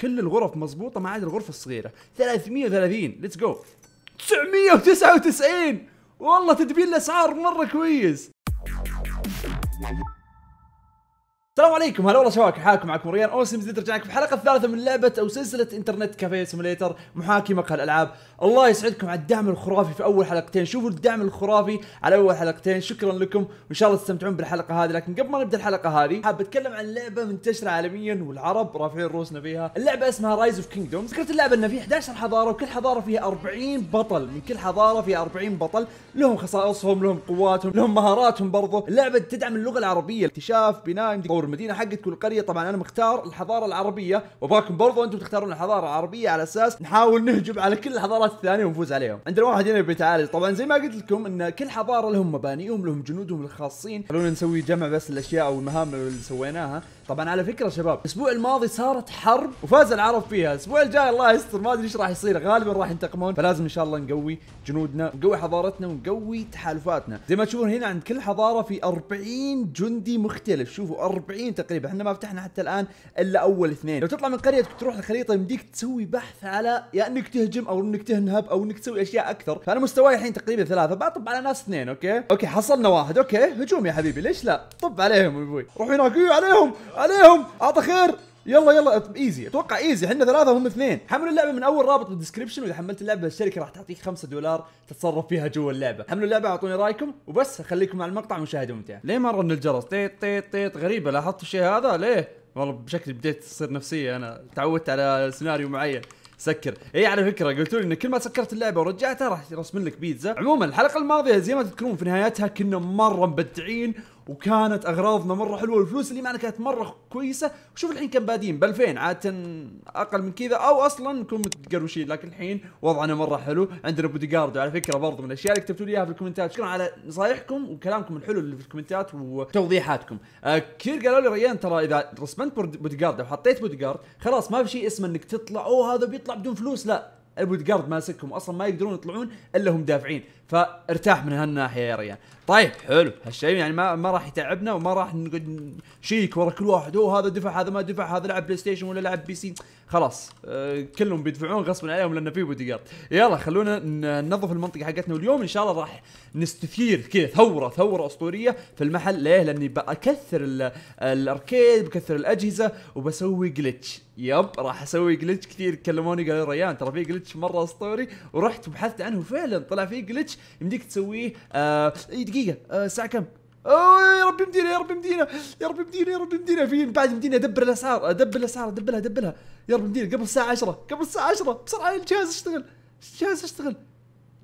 كل الغرف مظبوطه ما عدا الغرفه الصغيره 330 ليتس جو 999 والله تدبين الاسعار مره كويس السلام عليكم هلا والله شباب حالكم معكم ريان اوسم جديد رجعنا في الحلقه الثالثه من لعبه او سلسله انترنت كافيه سيموليتر مقهى الالعاب الله يسعدكم على الدعم الخرافي في اول حلقتين شوفوا الدعم الخرافي على اول حلقتين شكرا لكم وان شاء الله تستمتعون بالحلقه هذه لكن قبل ما نبدا الحلقه هذه حاب اتكلم عن لعبه منتشره عالميا والعرب رافعين رؤوسنا فيها اللعبه اسمها رايز اوف كينجدومز فكره اللعبه انه في 11 حضاره وكل حضاره فيها 40 بطل من كل حضاره فيها 40 بطل لهم خصائصهم لهم قواتهم لهم مهاراتهم برضه اللعبه تدعم اللغه العربيه اكتشاف بناء اختاروا المدينه حقتكم القريه طبعا انا مختار الحضاره العربيه وابغاكم برضو انتم تختارون الحضاره العربيه على اساس نحاول نهجم على كل الحضارات الثانيه ونفوز عليهم عندنا واحد هنا بيتعالج طبعا زي ما قلت لكم ان كل حضاره لهم مبانيهم لهم جنودهم الخاصين خلونا نسوي جمع بس الاشياء او المهام اللي سويناها طبعا على فكره شباب الاسبوع الماضي صارت حرب وفاز العرب فيها الاسبوع الجاي الله يستر ما ادري ايش راح يصير غالبا راح ينتقمون فلازم ان شاء الله نقوي جنودنا نقوي حضارتنا ونقوي تحالفاتنا زي ما تشوفون هنا عند كل حضاره في 40 جندي مختلف شوفوا 40 تقريبا احنا ما فتحنا حتى الان الا اول اثنين لو تطلع من قريتك تروح الخريطه يمديك تسوي بحث على يا يعني انك تهجم او انك تنهب او انك تسوي اشياء اكثر فانا مستواي الحين تقريبا ثلاثه بطب على ناس اثنين اوكي اوكي حصلنا واحد اوكي هجوم يا حبيبي ليش لا طب عليهم يا ابوي روح هناك أيوة، عليهم عليهم عطى خير يلا يلا ايزي اتوقع ايزي احنا ثلاثه وهم اثنين حملوا اللعبه من اول رابط بالدسكربشن واذا حملت اللعبه الشركه راح تعطيك 5 دولار تتصرف فيها جوا اللعبه حملوا اللعبه اعطوني رايكم وبس خليكم مع المقطع مشاهده ممتعه ليه ما رن الجرس تيت تيت تيت غريبه لاحظت الشيء هذا ليه والله بشكل بديت تصير نفسيه انا تعودت على سيناريو معين سكر اي على فكره قلتوا لي ان كل ما سكرت اللعبه ورجعتها راح يرسم لك بيتزا عموما الحلقه الماضيه زي ما تذكرون في نهايتها كنا مره مبدعين وكانت اغراضنا مره حلوه والفلوس اللي معنا كانت مره كويسه وشوف الحين كم بادين ب 2000 عاده اقل من كذا او اصلا نكون متقروشين لكن الحين وضعنا مره حلو عندنا بودي جارد وعلى فكره برضو من الاشياء اللي كتبتوا لي اياها في الكومنتات شكرا على نصايحكم وكلامكم الحلو اللي في الكومنتات وتوضيحاتكم آه كثير قالوا لي ريان ترى اذا رسمت بودي جارد او حطيت بودي جارد خلاص ما في شيء اسمه انك تطلع او هذا بيطلع بدون فلوس لا البودي جارد ماسكهم اصلا ما يقدرون يطلعون الا هم دافعين فارتاح من هالناحيه يا ريان طيب حلو هالشيء يعني ما ما راح يتعبنا وما راح نقعد شيك ورا كل واحد هو هذا دفع هذا ما دفع هذا لعب بلاي ستيشن ولا لعب بي سي خلاص آه كلهم بيدفعون غصبا عليهم لان في بودي جارد يلا خلونا ننظف المنطقه حقتنا واليوم ان شاء الله راح نستثير كذا ثوره ثوره اسطوريه في المحل ليه لاني بكثر الاركيد بكثر الاجهزه وبسوي جلتش يب راح اسوي جلتش كثير كلموني قالوا ريان ترى في جلتش مره اسطوري ورحت وبحثت عنه فعلا طلع في جلتش تويتش يمديك تسويه آه دقيقه آه الساعه كم اوه يا ربي مدينه يا ربي مدينه يا ربي مدينه يا ربي مدينه في بعد مدينه دبر الاسعار دبر الاسعار دبلها دبلها يا ربي مدينه قبل الساعه 10 قبل الساعه 10 بسرعه الجهاز اشتغل الجهاز اشتغل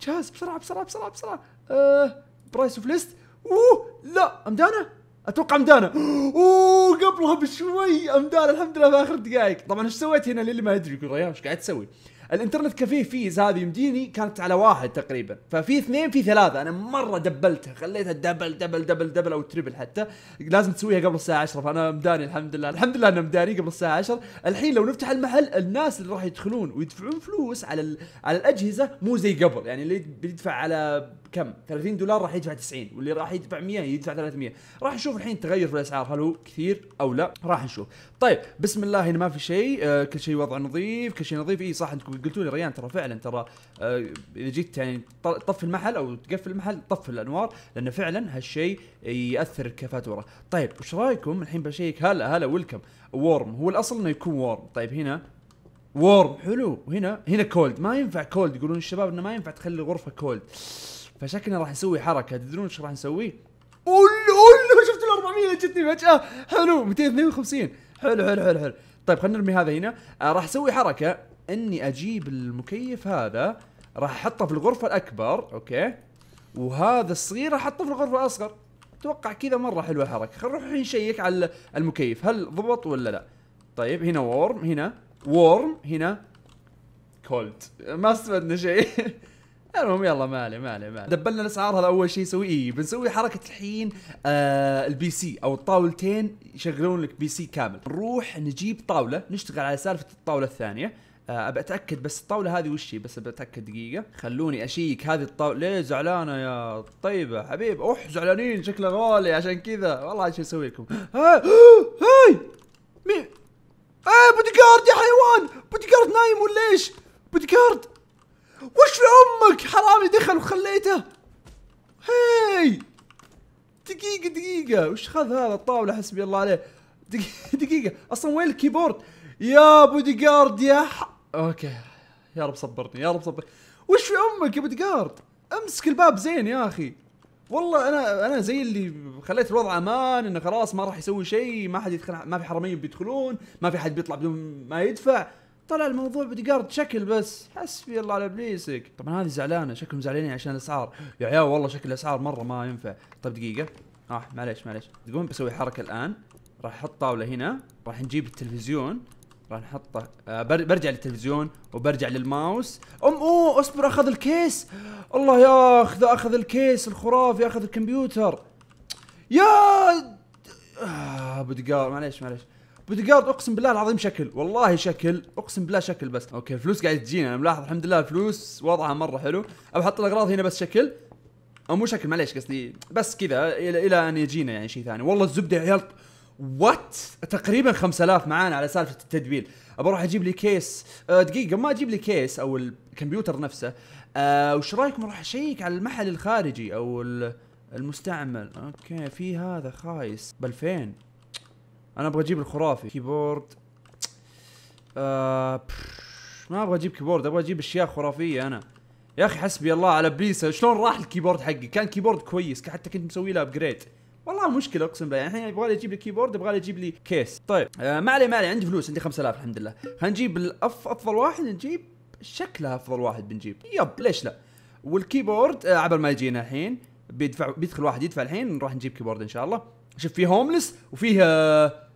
جهاز بسرعه بسرعه بسرعه بسرعه آه برايس اوف ليست اوه لا امدانه اتوقع امدانه اوه قبلها بشوي امدانه الحمد لله في اخر دقائق طبعا ايش سويت هنا للي ما يدري يقول ريان ايش قاعد تسوي الانترنت كافيه فيز هذه يمديني كانت على واحد تقريبا ففي اثنين في ثلاثه انا مره دبلتها خليتها دبل دبل دبل دبل او تريبل حتى لازم تسويها قبل الساعه 10 فانا مداني الحمد لله الحمد لله انا مداني قبل الساعه 10 الحين لو نفتح المحل الناس اللي راح يدخلون ويدفعون فلوس على على الاجهزه مو زي قبل يعني اللي بيدفع على كم 30 دولار راح يدفع 90 واللي راح يدفع 100 يدفع 300 راح نشوف الحين تغير في الاسعار هل هو كثير او لا راح نشوف طيب بسم الله هنا ما في شيء آه كل شيء وضع نظيف كل شيء نظيف اي صح انتم قلتوا لي ريان ترى فعلا ترى آه اذا جيت يعني طفي المحل او تقفل المحل طفي الانوار لان فعلا هالشيء ياثر كفاتوره طيب وش رايكم الحين بشيك هلا هلا ويلكم وورم هو الاصل انه يكون وورم طيب هنا وورم حلو وهنا هنا كولد ما ينفع كولد يقولون الشباب انه ما ينفع تخلي الغرفه كولد فشكلنا راح نسوي حركه تدرون ايش راح نسوي؟ اول اول شفت ال 400 اللي جتني فجاه حلو 252 حلو حلو حلو حلو طيب خلينا نرمي هذا هنا آه راح اسوي حركه اني اجيب المكيف هذا راح احطه في الغرفه الاكبر اوكي وهذا الصغير راح احطه في الغرفه الاصغر اتوقع كذا مره حلوه الحركه خلينا نروح نشيك على المكيف هل ضبط ولا لا طيب هنا وورم هنا وورم هنا كولد ما استفدنا شيء المهم يلا ما عليه ما عليه ما عليه دبلنا الاسعار هذا اول شيء نسويه اي بنسوي حركه الحين آه البي سي او الطاولتين يشغلون لك بي سي كامل نروح نجيب طاوله نشتغل على سالفه الطاوله الثانيه آه ابى اتاكد بس الطاوله هذه وش هي بس ابى اتاكد دقيقه خلوني اشيك هذه الطاوله ليه زعلانه يا طيبه حبيب اوح زعلانين شكله غالي عشان كذا والله ايش اسوي لكم هاي هاي مين ايه بودي جارد يا حيوان بودي جارد نايم ولا ايش بودي جارد وش في امك حرامي دخل وخليته هاي دقيقة دقيقة وش خذ هذا الطاولة حسبي الله عليه دقيقة دقيقة اصلا وين الكيبورد يا بوديجارد يا ح... اوكي يا رب صبرني يا رب صبرني وش في امك يا بوديجارد امسك الباب زين يا اخي والله انا انا زي اللي خليت الوضع امان انه خلاص ما راح يسوي شيء ما حد يدخل ما في حراميه بيدخلون ما في حد بيطلع بدون ما يدفع طلع الموضوع بدقارة شكل بس حسبي الله على ابليسك طبعا هذه زعلانه شكلهم زعلانين عشان الاسعار يا عيال والله شكل الاسعار مره ما ينفع طيب دقيقه اه معليش معليش تقوم بسوي حركه الان راح احط طاوله هنا راح نجيب التلفزيون راح نحطه آه برجع للتلفزيون وبرجع للماوس ام اوه اصبر اخذ الكيس الله ياخذ اخذ الكيس الخرافي اخذ الكمبيوتر يا آه بدقار معليش معليش بوديجارد اقسم بالله العظيم شكل والله شكل اقسم بالله شكل بس اوكي الفلوس قاعد تجينا انا ملاحظ الحمد لله الفلوس وضعها مره حلو ابى احط الاغراض هنا بس شكل او مو شكل معليش قصدي بس كذا الى, إلى ان يجينا يعني شيء ثاني والله الزبده يا عيال وات تقريبا 5000 معانا على سالفه التدبيل ابى اروح اجيب لي كيس أه، دقيقه ما اجيب لي كيس او الكمبيوتر نفسه أه وش رايكم اروح اشيك على المحل الخارجي او المستعمل اوكي في هذا خايس ب 2000 انا ابغى اجيب الخرافي كيبورد آه ما ابغى اجيب كيبورد ابغى اجيب اشياء خرافيه انا يا اخي حسبي الله على بليسه شلون راح الكيبورد حقي كان كيبورد كويس حتى كنت مسوي له ابجريد والله مشكله اقسم بالله الحين يبغى لي اجيب لي كيبورد يبغى لي اجيب لي كيس طيب آه ما علي ما علي عندي فلوس عندي 5000 الحمد لله خلينا نجيب الأف... افضل واحد نجيب شكلها افضل واحد بنجيب يب ليش لا والكيبورد آه عبر ما يجينا الحين بيدفع بيدخل واحد يدفع الحين نروح نجيب كيبورد ان شاء الله شوف في هوملس وفيه آه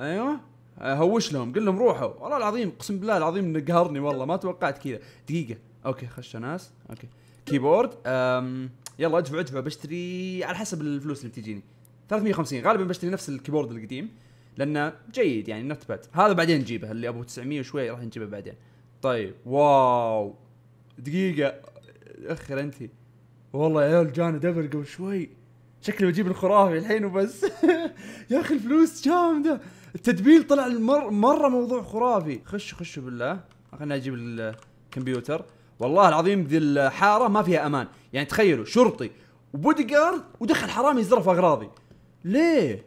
ايوه آه، هوش لهم قل لهم روحوا والله العظيم اقسم بالله العظيم قهرني والله ما توقعت كذا دقيقه اوكي خش ناس اوكي كيبورد أم يلا اجبع اجبع بشتري على حسب الفلوس اللي بتجيني 350 غالبا بشتري نفس الكيبورد القديم لانه جيد يعني نوت باد هذا بعدين نجيبه اللي ابو 900 وشوي راح نجيبه بعدين طيب واو دقيقه اخر انت والله يا عيال جانا دبل قبل شوي شكلي بجيب الخرافي الحين وبس يا اخي الفلوس جامده التدبيل طلع المر مره موضوع خرافي خش خش بالله خليني اجيب الكمبيوتر والله العظيم ذي الحاره ما فيها امان يعني تخيلوا شرطي وبودي جارد ودخل حرامي يزرف اغراضي ليه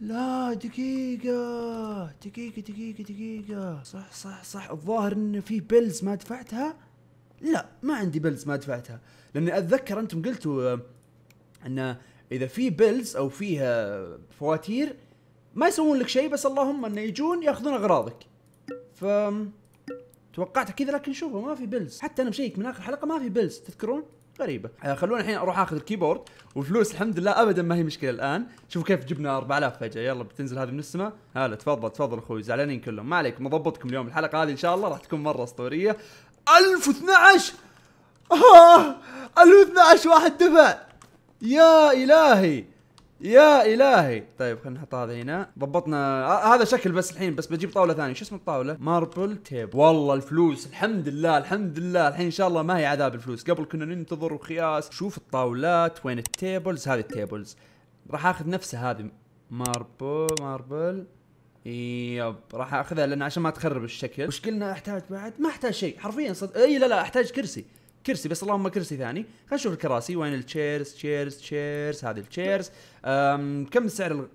لا دقيقة دقيقة دقيقة دقيقة صح صح صح الظاهر ان في بيلز ما دفعتها لا ما عندي بيلز ما دفعتها لاني اتذكر انتم قلتوا آه، ان اذا في بيلز او فيها فواتير ما يسوون لك شيء بس اللهم انه يجون ياخذون اغراضك ف توقعت كذا لكن شوفوا ما في بلز حتى انا مشيك من اخر حلقه ما في بلز تذكرون غريبه آه، خلونا الحين اروح اخذ الكيبورد وفلوس الحمد لله ابدا ما هي مشكله الان شوفوا كيف جبنا 4000 فجاه يلا بتنزل هذه من السماء هلا تفضل تفضل اخوي زعلانين كلهم ما عليكم مضبطكم اليوم الحلقه هذه ان شاء الله راح تكون مره اسطوريه 1012 آه 1012 واحد دفع يا الهي يا الهي طيب خلينا نحط هذا هنا ضبطنا آه هذا شكل بس الحين بس بجيب طاوله ثانيه شو اسم الطاوله ماربل تيب والله الفلوس الحمد لله الحمد لله الحين ان شاء الله ما هي عذاب الفلوس قبل كنا ننتظر وخياس شوف الطاولات وين التيبلز هذه التيبلز راح اخذ نفسها هذه ماربل ماربل يب راح اخذها لان عشان ما تخرب الشكل وش قلنا احتاج بعد ما احتاج شيء حرفيا صد... اي لا لا احتاج كرسي كرسي بس اللهم كرسي ثاني خلينا نشوف الكراسي وين التشيرز تشيرز تشيرز هذه التشيرز كم سعر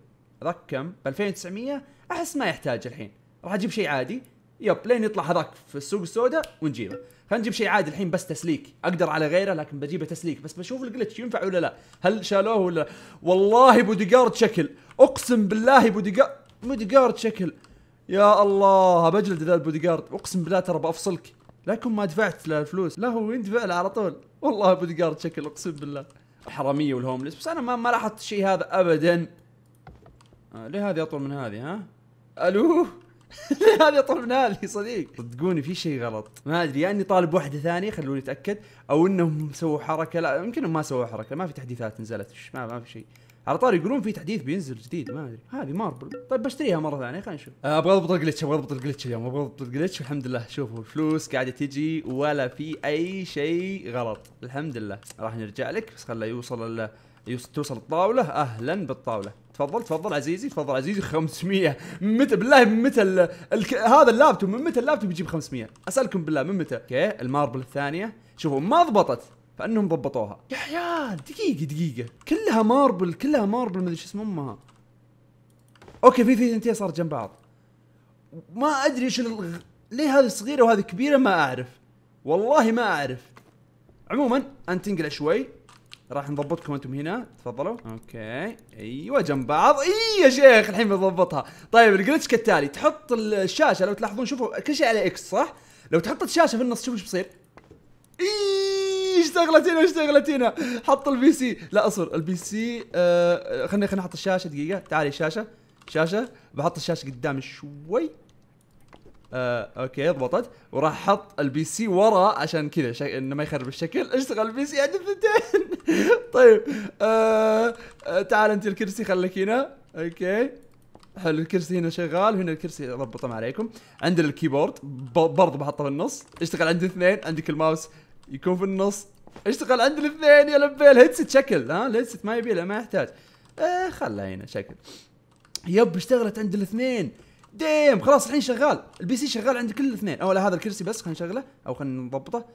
ذاك كم ب 2900 احس ما يحتاج الحين راح اجيب شيء عادي يب لين يطلع هذاك في السوق السوداء ونجيبه خلينا نجيب شيء عادي الحين بس تسليك اقدر على غيره لكن بجيبه تسليك بس بشوف الجلتش ينفع ولا لا هل شالوه ولا والله بوديجارد شكل اقسم بالله بوديجارد بوديجارد شكل يا الله بجلد ذا البوديجارد اقسم بالله ترى بفصلك لكن ما دفعت له الفلوس لا هو يندفع له على طول والله بوديجارد شكل اقسم بالله الحراميه والهوملس بس انا ما ما لاحظت الشيء هذا ابدا آه ليه هذه اطول من هذه ها الو ليه هذه اطول من هذه صديق صدقوني في شيء غلط ما ادري يا اني طالب واحده ثانيه خلوني اتاكد او انهم سووا حركه لا يمكن ما سووا حركه ما في تحديثات نزلت ما, ما في شيء على طار يقولون في تحديث بينزل جديد ما ادري هذه ماربل طيب بشتريها مره ثانيه خلينا نشوف آه، ابغى اضبط الجلتش ابغى اضبط الجلتش اليوم ابغى اضبط الجلتش والحمد لله شوفوا الفلوس قاعده تجي ولا في اي شيء غلط الحمد لله راح نرجع لك بس خله يوصل ال... يوصل توصل الطاوله اهلا بالطاوله تفضل تفضل عزيزي تفضل عزيزي 500 متى بالله من متى ال... ال... هذا اللابتوب من متى اللابتوب يجيب 500 اسالكم بالله من متى اوكي الماربل الثانيه شوفوا ما ضبطت فانهم ضبطوها يا عيال دقيقه دقيقه كلها ماربل كلها ماربل ما ادري شو اسم امها اوكي في في ثنتين صارت جنب بعض ما ادري ايش الغ... ليه هذه صغيره وهذه كبيره ما اعرف والله ما اعرف عموما انت تنقل شوي راح نضبطكم انتم هنا تفضلوا اوكي ايوه جنب بعض اي يا شيخ الحين بنضبطها طيب الجلتش كالتالي تحط الشاشه لو تلاحظون شوفوا كل شيء على اكس صح لو تحط الشاشه في النص شوفوا ايش بيصير اي اشتغلت هنا اشتغلت هنا حط البي سي لا اصبر البي سي آه خليني خليني احط الشاشه دقيقه تعالي شاشه شاشه بحط الشاشه قدام شوي آه، اوكي ضبطت وراح احط البي سي ورا عشان كذا شا... انه ما يخرب الشكل اشتغل البي سي عند الثنتين طيب آه... آه... تعال انت الكرسي خليك هنا اوكي حلو الكرسي هنا شغال هنا الكرسي ضبطه ما عليكم عندنا الكيبورد برضه بحطه في النص اشتغل عند اثنين عندك الماوس يكون في النص اشتغل عند الاثنين يا لبيل الهيدسيت شكل ها الهيدسيت ما يبي له ما يحتاج اه خله هنا شكل يب اشتغلت عند الاثنين ديم خلاص الحين شغال البي سي شغال عند كل الاثنين او لا هذا الكرسي بس خلينا نشغله او خلينا نضبطه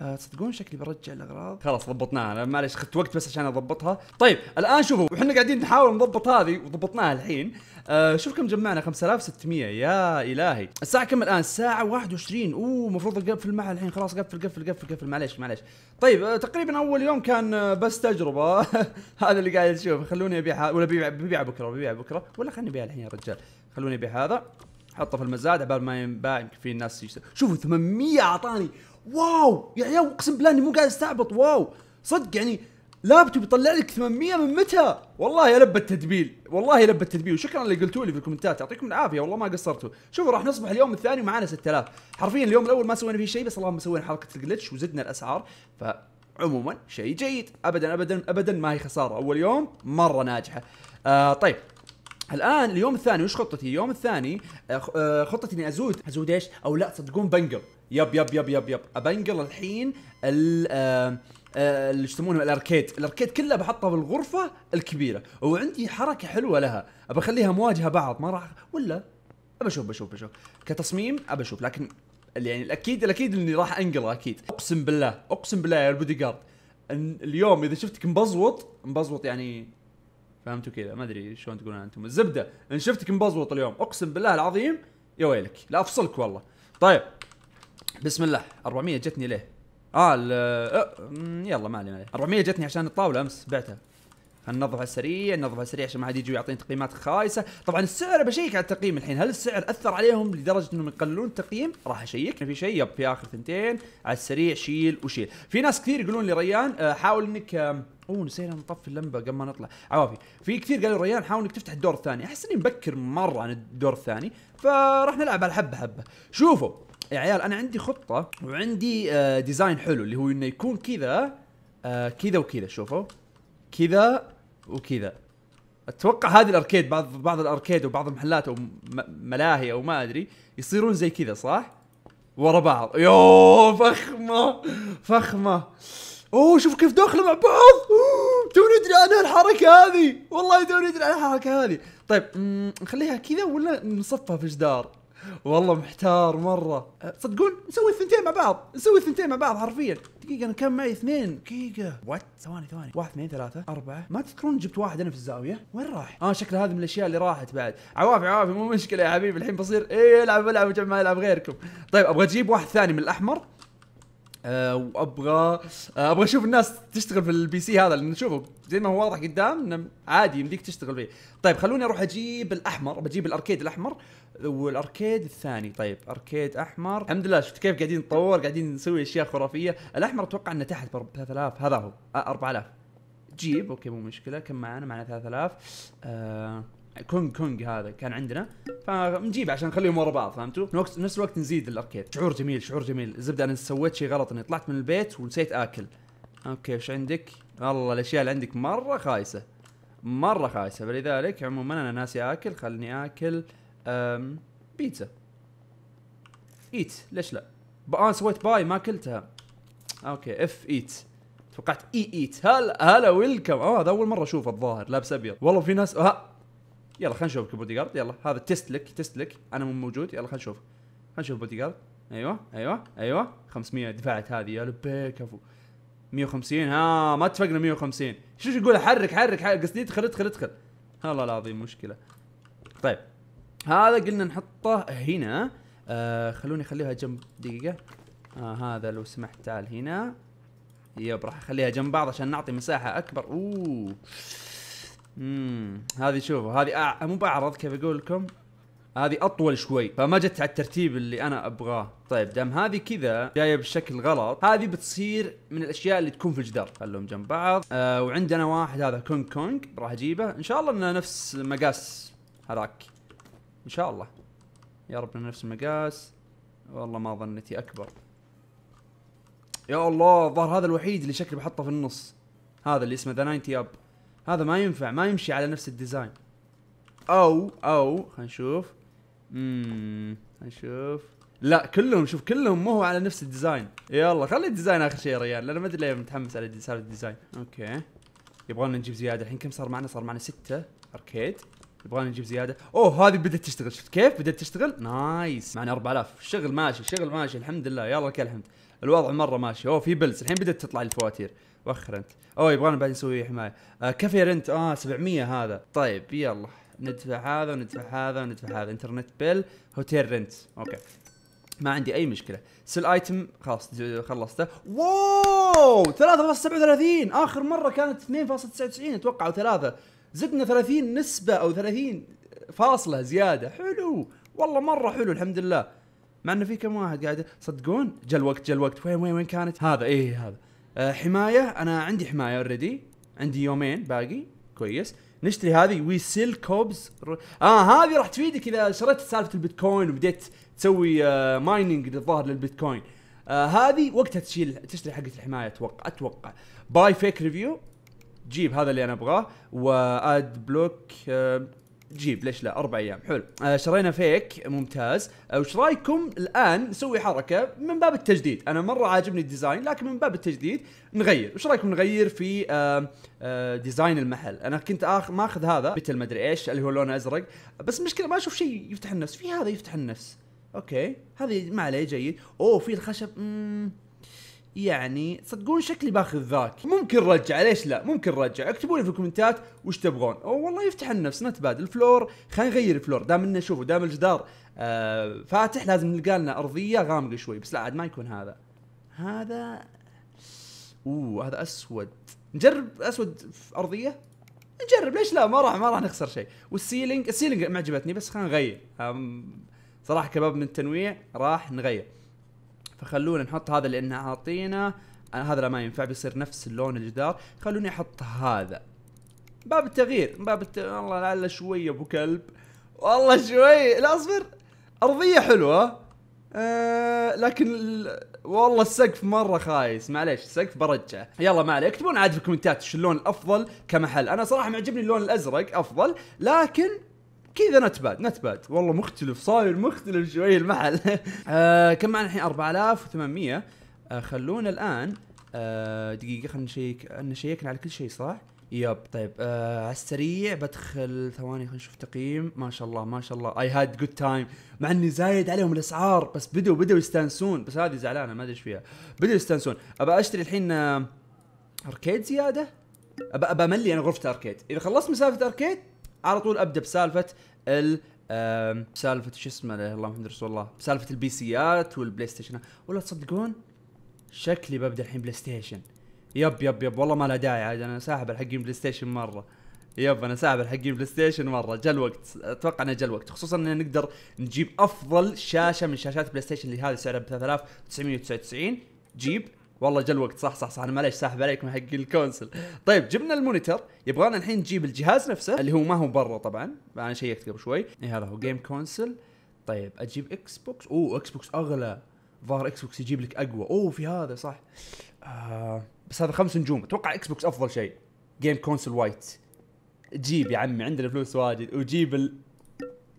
آه، تصدقون شكلي برجع الاغراض خلاص ضبطناها انا معلش اخذت وقت بس عشان اضبطها طيب الان شوفوا احنا قاعدين نحاول نضبط هذه وضبطناها الحين آه شوف كم جمعنا 5600 يا الهي الساعه كم الان الساعه 21 اوه المفروض اقفل معها الحين خلاص قفل قفل قفل قفل معليش معليش طيب آه تقريبا اول يوم كان آه، بس تجربه هذا اللي قاعد اشوفه خلوني ابيعها ولا ببيع ببيع بكره ببيع بكره ولا خليني ابيعها الحين يا رجال خلوني ابيع هذا حطه في المزاد عبال ما ينباع يمكن في الناس يشتري شوفوا 800 اعطاني واو يا عيال اقسم بالله اني مو قاعد استعبط واو صدق يعني لابتوب يطلع لك 800 من متى؟ والله يا لب التدبيل، والله يا لب التدبيل، وشكرا اللي قلتوا لي في الكومنتات يعطيكم العافيه والله ما قصرتوا، شوفوا راح نصبح اليوم الثاني ومعانا 6000، حرفيا اليوم الاول ما سوينا فيه شيء بس اللهم سوينا حركه الجلتش وزدنا الاسعار، فعموما شيء جيد ابدا ابدا ابدا ما هي خساره اول يوم مره ناجحه آه طيب الان اليوم الثاني وش خطتي؟ اليوم الثاني آه، آه، خطتي اني ازود ازود ايش؟ او لا تصدقون بنقل يب يب يب يب يب ابنقل الحين ال آه، اللي يسمونه الاركيد، الاركيد كله بحطه بالغرفه الكبيره، وعندي حركه حلوه لها، بخليها مواجهه بعض ما راح ولا بشوف بشوف بشوف كتصميم اشوف لكن يعني الاكيد الاكيد اني راح انقله اكيد اقسم بالله اقسم بالله يا البودي جارد اليوم اذا شفتك مبزوط مبزوط يعني فهمتوا كذا ما ادري شلون تقولون انتم الزبده ان شفتك مبزوط اليوم اقسم بالله العظيم يا ويلك لا افصلك والله طيب بسم الله 400 جتني ليه اه, آه يلا ما علينا 400 جتني عشان الطاوله امس بعتها هننظفها سريع ننظفها سريع عشان ما حد يجي ويعطيني تقييمات خايسه طبعا السعر بشيك على التقييم الحين هل السعر اثر عليهم لدرجه انهم يقللون التقييم راح اشيك في شيء يب في اخر ثنتين على السريع شيل وشيل في ناس كثير يقولون لي ريان آه، حاول انك اوه نسينا نطفي اللمبه قبل ما نطلع عوافي في كثير قالوا ريان حاول انك تفتح الدور الثاني احس اني مبكر مره عن الدور الثاني فراح نلعب على حبه حبه شوفوا يا عيال انا عندي خطه وعندي ديزاين آه، حلو اللي هو انه يكون كذا آه، كذا وكذا شوفوا كذا وكذا اتوقع هذه الاركيد بعض بعض الاركيد وبعض المحلات او ملاهي او ما ادري يصيرون زي كذا صح؟ ورا بعض يو فخمه فخمه اوه شوف كيف داخله مع بعض توني ادري عن الحركه هذه والله توني ادري عن الحركه هذه طيب نخليها كذا ولا نصفها في جدار والله محتار مره صدقون نسوي الثنتين مع بعض نسوي الثنتين مع بعض حرفيا دقيقه انا كان معي اثنين دقيقه وات ثواني ثواني واحد اثنين ثلاثه اربعه ما تذكرون جبت واحد انا في الزاويه وين راح اه شكل هذا من الاشياء اللي راحت بعد عوافي عوافي مو مشكله يا حبيبي الحين بصير ايه العب العب ما العب غيركم طيب ابغى اجيب واحد ثاني من الاحمر أه وابغى أه ابغى اشوف الناس تشتغل في البي سي هذا لان شوفوا زي ما هو واضح قدام عادي يمديك تشتغل فيه طيب خلوني اروح اجيب الاحمر بجيب الاركيد الاحمر والاركيد الثاني طيب اركيد احمر الحمد لله شفت كيف قاعدين نطور قاعدين نسوي اشياء خرافيه الاحمر اتوقع انه تحت ب 3000 هذا هو 4000 جيب اوكي مو مشكله كم معنا معنا 3000 آه كونج كونج هذا كان عندنا فنجيب عشان نخليهم ورا بعض فهمتوا؟ نفس الوقت نزيد الاركيد شعور جميل شعور جميل الزبده انا سويت شيء غلط اني طلعت من البيت ونسيت اكل اوكي وش عندك؟ والله الاشياء اللي عندك مره خايسه مره خايسه فلذلك عموما انا ناسي اكل خلني اكل أم بيتزا ايت ليش لا انا سويت باي ما كلتها اوكي اف ايت توقعت اي e ايت هلا هلا ويلكم اه هذا اول مره اشوفه الظاهر لابس ابيض والله في ناس ها آه. يلا خلينا نشوف بودي جارد يلا هذا تيست لك تيست لك انا مو موجود يلا خلينا نشوف خلينا نشوف بودي جارد ايوه ايوه ايوه 500 دفعت هذه يا لبيك كفو 150 ها ما اتفقنا 150 شو يقول حرك حرك حرك قصدي ادخل ادخل ادخل والله العظيم مشكله طيب هذا قلنا نحطه هنا آه خلوني اخليها جنب دقيقه آه هذا لو سمحت تعال هنا يب راح اخليها جنب بعض عشان نعطي مساحه اكبر اوه امم هذه شوفوا هذه مو بعرض كيف اقول لكم هذه اطول شوي فما جت على الترتيب اللي انا ابغاه طيب دام هذه كذا جايه بشكل غلط هذه بتصير من الاشياء اللي تكون في الجدار خلهم جنب بعض آه وعندنا واحد هذا كونج كونج راح اجيبه ان شاء الله انه نفس مقاس هذاك ان شاء الله يا رب نفس المقاس والله ما ظنتي اكبر يا الله ظهر هذا الوحيد اللي شكلي بحطه في النص هذا اللي اسمه ذا 90 اب هذا ما ينفع ما يمشي على نفس الديزاين او او خلينا نشوف اممم نشوف لا كلهم شوف كلهم مو هو على نفس الديزاين يلا خلي الديزاين اخر شيء يا ريال لان ما ادري ليه متحمس على سالفه الديزاين اوكي يبغالنا نجيب زياده الحين كم صار معنا صار معنا ستة اركيد يبغى نجيب زياده اوه هذه بدات تشتغل شفت كيف بدات تشتغل نايس معنا 4000 الشغل ماشي الشغل ماشي الحمد لله يلا لك الحمد الوضع مره ماشي اوه في بلس الحين بدات تطلع الفواتير وخر انت اوه يبغانا بعد نسوي حمايه آه كفي رنت اه 700 هذا طيب يلا ندفع هذا وندفع هذا وندفع هذا انترنت بيل هوتيل رنت اوكي ما عندي اي مشكله سل ايتم خلاص خلصته واو 3.37 اخر مره كانت 2.99 اتوقع او 3 زدنا 30 نسبه او 30 فاصله زياده حلو والله مره حلو الحمد لله مع انه في كم واحد قاعد صدقون جا الوقت جا الوقت وين وين وين كانت هذا ايه هذا آه حمايه انا عندي حمايه اوريدي عندي يومين باقي كويس نشتري هذه وي سيل كوبز اه هذه راح تفيدك اذا شريت سالفه البيتكوين وبديت تسوي آه مايننج للظاهر للبيتكوين آه هذه وقتها تشيل تشتري حقه الحمايه اتوقع اتوقع باي فيك ريفيو جيب هذا اللي انا ابغاه واد بلوك آه، جيب ليش لا اربع ايام حلو آه، شرينا فيك ممتاز آه، وش رايكم الان نسوي حركه من باب التجديد انا مره عاجبني الديزاين لكن من باب التجديد نغير وش رايكم نغير في ديزاين المحل انا كنت آخ ماخذ هذا ما ادري ايش اللي هو لونه ازرق بس المشكله ما اشوف شيء يفتح النفس في هذا يفتح النفس اوكي هذه ما عليه جيد اوه في الخشب مم. يعني صدقون شكلي باخذ ذاك ممكن رجع ليش لا ممكن رجع اكتبوا لي في الكومنتات وش تبغون أو والله يفتح النفس نت الفلور خلينا نغير الفلور دام انه شوفوا دام الجدار آه فاتح لازم نلقى لنا ارضيه غامقه شوي بس لا عاد ما يكون هذا هذا اوه هذا اسود نجرب اسود في ارضيه نجرب ليش لا ما راح ما راح نخسر شيء والسيلينج السيلينج ما عجبتني بس خلينا نغير صراحه كباب من التنويع راح نغير فخلونا نحط هذا لانه اعطينا هذا لا ما ينفع بيصير نفس اللون الجدار خلوني احط هذا باب التغيير باب الت... والله لعله شوي ابو كلب والله شوي لا اصبر ارضيه حلوه أه لكن ال... والله السقف مره خايس معليش السقف برجعه يلا ما عليك اكتبون عاد في الكومنتات شو اللون الافضل كمحل انا صراحه معجبني اللون الازرق افضل لكن كذا نت باد نت باد والله مختلف صاير مختلف شوي المحل آه كم معنا الحين 4800 آه خلونا الان آه دقيقه خلينا نشيك ان شيكنا على كل شيء صح؟ يب طيب آه على السريع بدخل ثواني خلينا نشوف تقييم ما شاء الله ما شاء الله اي هاد جود تايم مع اني زايد عليهم الاسعار بس بدوا بدوا يستانسون بس هذه زعلانه ما ادري ايش فيها بدوا يستانسون ابى اشتري الحين آه اركيد زياده ابى ابى ملي انا غرفه اركيد اذا خلصت مسافه اركيد على طول ابدا بسالفه ال سالفه شو اسمه لا الله محمد رسول الله سالفه البي سيات والبلاي ستيشن ولا تصدقون شكلي ببدا الحين بلاي ستيشن يب يب يب والله ما له داعي عاد انا ساحب الحقين بلاي ستيشن مره يب انا ساحب الحقين بلاي ستيشن مره جا الوقت اتوقع انه جا الوقت خصوصا ان نقدر نجيب افضل شاشه من شاشات بلاي ستيشن اللي هذه سعرها ب 3999 جيب والله جا الوقت صح صح صح انا معليش ساحب عليك من حق الكونسل طيب جبنا المونيتر يبغانا الحين نجيب الجهاز نفسه اللي هو ما هو برا طبعا انا شيكت قبل شوي اي هذا هو جيم كونسل طيب اجيب اكس بوكس اوه اكس بوكس اغلى ظهر اكس بوكس يجيب لك اقوى اوه في هذا صح آه بس هذا خمس نجوم اتوقع اكس بوكس افضل شيء جيم كونسل وايت جيب يا عمي عندنا فلوس واجد وجيب ال...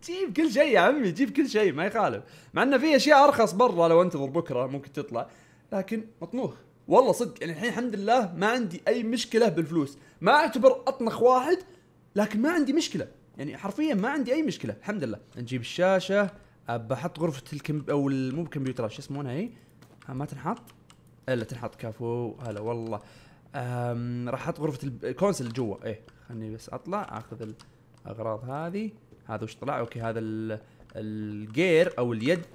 جيب كل شيء يا عمي جيب كل شيء ما يخالف مع انه في اشياء ارخص برا لو انتظر بكره ممكن تطلع لكن مطموح والله صدق يعني الحين الحمد لله ما عندي اي مشكله بالفلوس ما اعتبر اطنخ واحد لكن ما عندي مشكله يعني حرفيا ما عندي اي مشكله الحمد لله نجيب الشاشه بحط غرفه الكم او مو بكمبيوتر شو يسمونها هي ما تنحط الا إيه، تنحط كفو هلا والله راح احط غرفه الكونسل جوا ايه خلني بس اطلع اخذ الاغراض هذه هذا وش طلع اوكي هذا الجير او اليد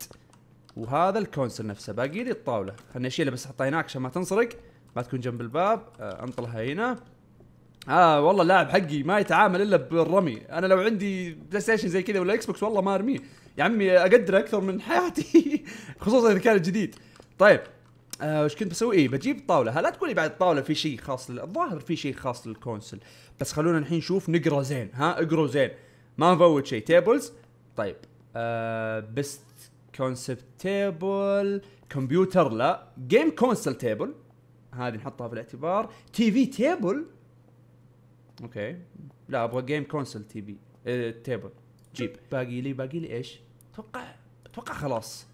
وهذا الكونسل نفسه باقي لي الطاوله خليني اشيلها بس احطها هناك عشان ما تنسرق ما تكون جنب الباب آه انطلها هنا اه والله اللاعب حقي ما يتعامل الا بالرمي انا لو عندي بلاي ستيشن زي كذا ولا اكس بوكس والله ما ارميه يا عمي اقدر اكثر من حياتي خصوصا اذا كان جديد طيب ايش آه كنت بسوي؟ ايه بجيب الطاوله لا تقولي بعد الطاوله في شيء خاص الظاهر في شيء خاص للكونسل، بس خلونا الحين نشوف نقرا زين، ها اقروا زين، ما نفوت شيء، تيبلز طيب آه بس كونسبت تيبل كمبيوتر لا جيم كونسل تيبل هذه نحطها في الاعتبار تي في تيبل اوكي لا ابغى جيم كونسل تي في تيبل جيب باقي لي باقي لي ايش؟ اتوقع اتوقع خلاص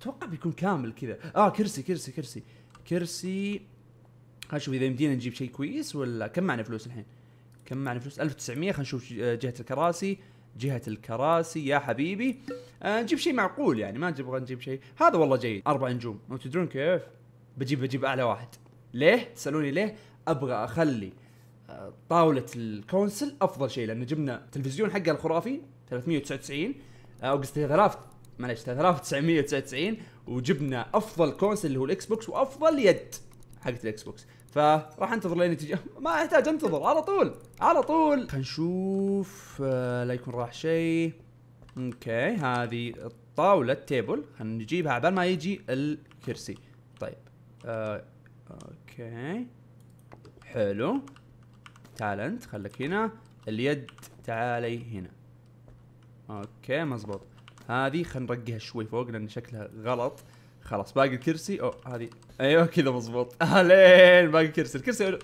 اتوقع بيكون كامل كذا اه كرسي كرسي كرسي كرسي نشوف اذا يمدينا نجيب شيء كويس ولا كم معنا فلوس الحين؟ كم معنا فلوس؟ 1900 خلينا نشوف آه، جهه الكراسي جهه الكراسي يا حبيبي آه نجيب شيء معقول يعني ما نبغى نجيب شيء هذا والله جيد اربع نجوم تدرون كيف بجيب بجيب اعلى واحد ليه تسالوني ليه ابغى اخلي آه، طاوله الكونسل افضل شيء لان جبنا تلفزيون حقه الخرافي 399 او قصدي 3000 معلش 3999 وجبنا افضل كونسل اللي هو الاكس بوكس وافضل يد حقت الاكس بوكس فراح انتظر لين تجي ما احتاج انتظر على طول على طول خلينا نشوف آه، لا يكون راح شيء اوكي هذه الطاوله التيبل خلينا نجيبها عبال ما يجي الكرسي طيب آه، اوكي حلو تعال انت خليك هنا اليد تعالي هنا اوكي مزبوط هذه خلينا نرقها شوي فوق لان شكلها غلط خلاص باقي الكرسي او هذه ايوه كذا مضبوط اهلين باقي كرسي الكرسي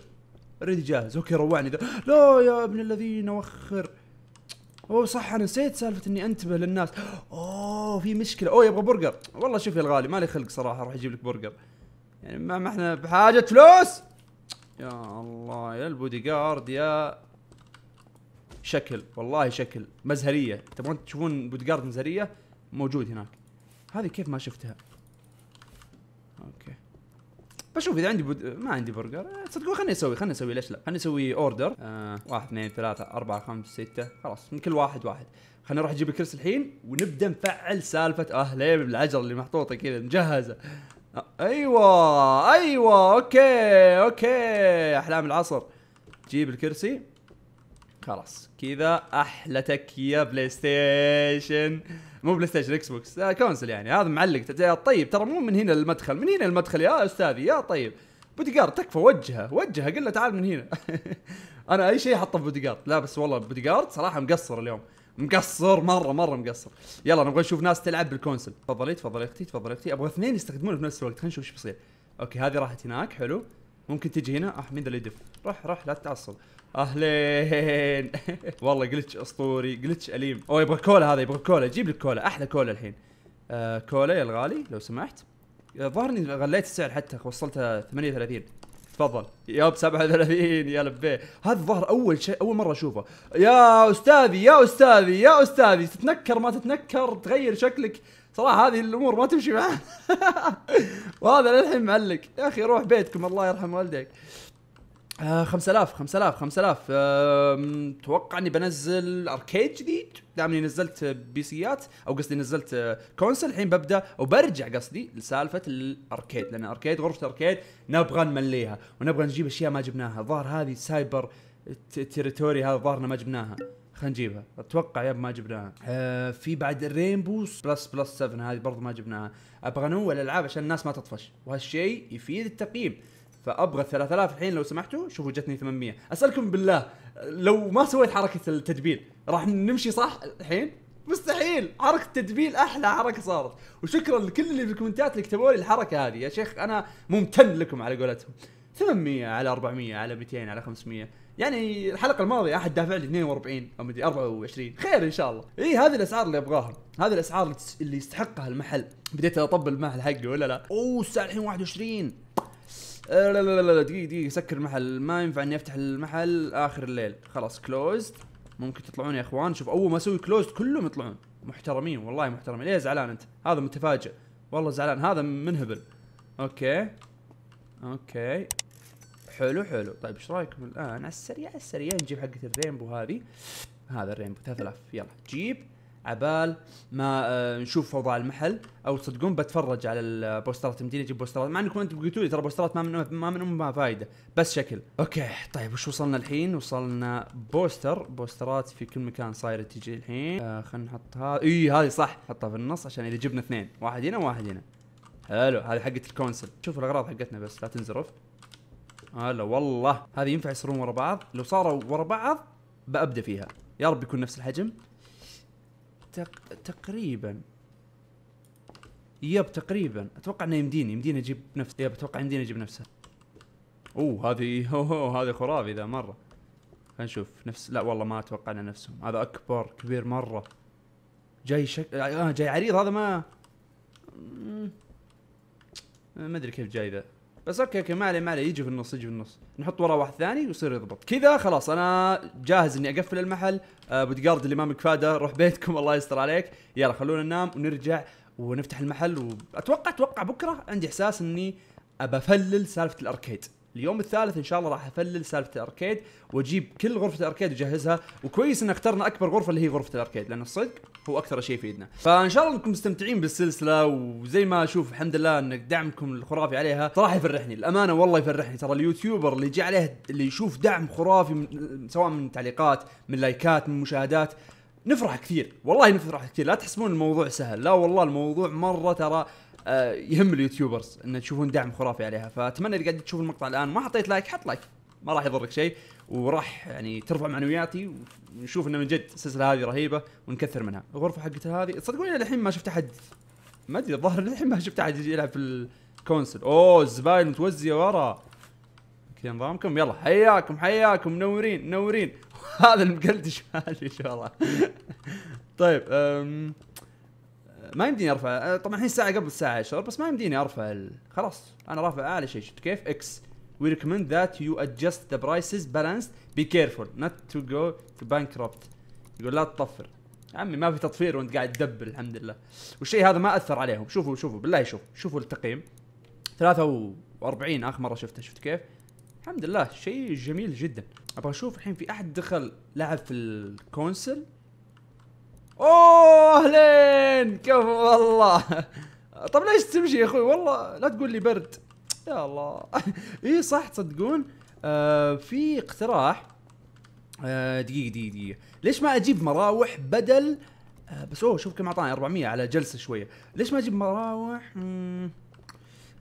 اوريدي جاهز اوكي روعني ده. لا يا ابن الذين وخر اوه صح انا نسيت سالفه اني انتبه للناس اوه في مشكله اوه يبغى برجر والله شوف يا الغالي مالي خلق صراحه اروح اجيب لك برجر يعني ما احنا بحاجه فلوس يا الله يا البودي جارد يا شكل والله شكل مزهريه تبغون تشوفون بودي جارد مزهريه موجود هناك هذه كيف ما شفتها بشوف اذا عندي بود... ما عندي برجر تصدقون آه، خليني اسوي خليني اسوي ليش لا خليني اسوي اوردر آه... واحد اثنين ثلاثة أربعة خمسة ستة خلاص من كل واحد واحد خلينا نروح نجيب الكرسي الحين ونبدا نفعل سالفة اهلين بالعجر اللي محطوطة كذا مجهزة آه، ايوه ايوه اوكي اوكي احلام العصر جيب الكرسي خلاص كذا احلى تكيه بلاي ستيشن مو بلاي ستيشن اكس بوكس آه كونسل يعني هذا معلق يا آه، طيب ترى مو من هنا المدخل من هنا المدخل يا استاذي يا طيب بوديجارد تكفى وجهه وجهه قل له تعال من هنا انا اي شيء احطه في بوديجارد لا بس والله بوديجارد صراحه مقصر اليوم مقصر مره مره مقصر يلا نبغى نشوف ناس تلعب بالكونسل تفضلي تفضلي اختي تفضلي اختي ابغى اثنين يستخدمونه في نفس الوقت خلينا نشوف ايش بيصير اوكي هذه راحت هناك حلو ممكن تجي هنا اه مين ذا اللي يدف روح روح لا تتعصب اهلين والله جلتش اسطوري جلتش اليم اوه يبغى كولا هذا يبغى كولا جيب لك كولا احلى كولا الحين آه كولا يا الغالي لو سمحت الظاهر اني غليت السعر حتى وصلته 38 تفضل يا ب 37 يا لبيه هذا الظهر اول شيء اول مره اشوفه يا استاذي يا استاذي يا استاذي تتنكر ما تتنكر تغير شكلك صراحه هذه الامور ما تمشي معاه وهذا للحين معلق يا اخي روح بيتكم الله يرحم والديك آه 5000 5000 5000 اتوقع آه اني بنزل اركيد جديد دام اني نزلت بي سيات او قصدي نزلت كونسل الحين ببدا وبرجع قصدي لسالفه الاركيد لان اركيد غرفه اركيد نبغى نمليها ونبغى نجيب اشياء ما جبناها ظهر هذه سايبر تيريتوري هذا ظهرنا ما جبناها خلينا نجيبها اتوقع يا ما جبناها آه في بعد الرينبو بلس بلس 7 هذه برضه ما جبناها ابغى انوع الالعاب عشان الناس ما تطفش وهالشيء يفيد التقييم فابغى 3000 الحين لو سمحتوا شوفوا جتني 800 اسالكم بالله لو ما سويت حركه التدبيل راح نمشي صح الحين مستحيل حركه التدبيل احلى حركه صارت وشكرا لكل اللي بالكومنتات اللي كتبوا لي الحركه هذه يا شيخ انا ممتن لكم على قولتهم 800 على 400 على 200 على 500 يعني الحلقه الماضيه احد دافع لي 42 او مدري 24 خير ان شاء الله اي هذه الاسعار اللي ابغاها هذه الاسعار اللي يستحقها المحل بديت اطبل المحل حقي ولا لا اوه الساعه الحين 21 أه، لا لا لا لا دقيقه دقيقه سكر المحل ما ينفع اني افتح المحل اخر الليل خلاص كلوزد ممكن تطلعون يا اخوان شوف اول ما اسوي كلوزد كلهم يطلعون محترمين والله محترمين ليه زعلان انت هذا متفاجئ والله زعلان هذا منهبل اوكي اوكي حلو حلو طيب ايش رايكم الان على السريع على السريع نجيب حقه الرينبو هذه هذا الرينبو 3000 يلا جيب عبال ما آه، نشوف اوضاع المحل او تصدقون بتفرج على البوسترات مدينه اجيب بوسترات مع انكم انتم قلتوا لي ترى بوسترات ما من ما من ما فايده بس شكل اوكي طيب وش وصلنا الحين وصلنا بوستر بوسترات في كل مكان صايره تجي الحين آه خلينا نحط هذا اي هذه صح حطها في النص عشان اذا جبنا اثنين واحد هنا وواحد هنا حلو هذه حقه الكونسل شوفوا الاغراض حقتنا بس لا تنزرف هلا والله هذه ينفع يصيرون ورا بعض لو صاروا ورا بعض بأبدأ فيها يا رب يكون نفس الحجم تق... تقريبا يب تقريبا اتوقع انه يمديني يمديني اجيب نفس يب اتوقع يمديني اجيب نفسه اوه هذه اوه هذه خرافي ذا مره خلينا نشوف نفس لا والله ما اتوقع انه نفسهم هذا اكبر كبير مره جاي شك آه جاي عريض هذا ما ما ادري كيف جاي ذا بس اوكي اوكي ما عليه ما عليه يجي في النص يجي في النص نحط وراه واحد ثاني ويصير يضبط كذا خلاص انا جاهز اني اقفل المحل آه بودجارد اللي ما مكفاده روح بيتكم الله يستر عليك يلا خلونا ننام ونرجع ونفتح المحل واتوقع اتوقع بكره عندي احساس اني ابى افلل سالفه الاركيد اليوم الثالث ان شاء الله راح افلل سالفه الاركيد واجيب كل غرفه الاركيد واجهزها وكويس ان اخترنا اكبر غرفه اللي هي غرفه الاركيد لان الصدق هو اكثر شيء يفيدنا فان شاء الله انكم مستمتعين بالسلسله وزي ما اشوف الحمد لله ان دعمكم الخرافي عليها صراحه يفرحني الامانه والله يفرحني ترى اليوتيوبر اللي جاء عليه اللي يشوف دعم خرافي من سواء من تعليقات من لايكات من مشاهدات نفرح كثير والله نفرح كثير لا تحسبون الموضوع سهل لا والله الموضوع مره ترى آه، يهم اليوتيوبرز ان تشوفون دعم خرافي عليها فاتمنى اللي قاعد تشوف المقطع الان ما حطيت لايك حط لايك ما راح يضرك شيء وراح يعني ترفع معنوياتي ونشوف انه من جد السلسله هذه رهيبه ونكثر منها الغرفه حقتها هذه تصدقون للحين ما شفت احد ما ادري الظاهر للحين ما شفت احد يلعب في الكونسل اوه الزباين متوزيه ورا اوكي نظامكم يلا حياكم حياكم منورين منورين هذا المقلدش مالي ان شاء الله طيب أم ما يمديني ارفع آه، طبعا الحين الساعه قبل الساعه 10 بس ما يمديني ارفع ال... خلاص انا رافع اعلى شيء شفت كيف اكس وي ريكومند ذات يو ادجست ذا برايسز بالانس بي كيرفول نوت تو جو تو بانكربت يقول لا تطفر يا عمي ما في تطفير وانت قاعد تدبل الحمد لله والشيء هذا ما اثر عليهم شوفوا شوفوا بالله شوف شوفوا التقييم 43 اخر مره شفته شفت كيف الحمد لله شيء جميل جدا ابغى اشوف الحين في احد دخل لعب في الكونسل اوه اهلين كيف والله طب ليش تمشي يا اخوي والله لا تقول لي برد يا الله اي صح تصدقون آه في اقتراح آه دقيقه دقيقه دقيقه ليش ما اجيب مراوح بدل آه بس اوه شوف كم اعطاني 400 على جلسه شويه ليش ما اجيب مراوح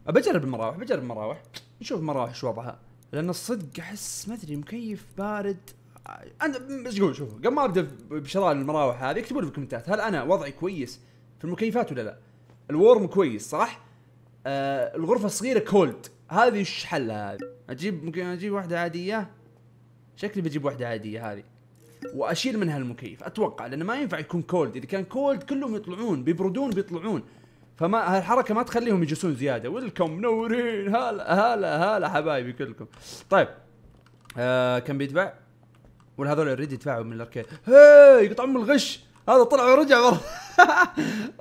بجرب المراوح بجرب المراوح نشوف المراوح شو وضعها لان الصدق احس ما ادري مكيف بارد انا بس قول شوفوا قبل ما ابدا بشراء المراوح هذه اكتبوا لي في الكومنتات هل انا وضعي كويس في المكيفات ولا لا؟ الورم كويس صح؟ آه الغرفه الصغيره كولد هذه ايش حلها هذه؟ اجيب ممكن اجيب واحده عاديه شكلي بجيب واحده عاديه هذه واشيل منها المكيف اتوقع لانه ما ينفع يكون كولد اذا كان كولد كلهم يطلعون بيبردون بيطلعون فما هالحركه ما تخليهم يجلسون زياده ويلكم منورين هلا هلا هلا حبايبي كلكم طيب آه كم بيدفع؟ ولا هذول يريد دفعوا من الاركيد هي يقطع من الغش هذا طلع ورجع مره